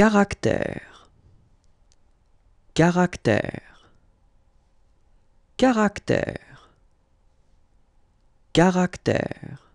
Caractère. Caractère. Caractère. Caractère.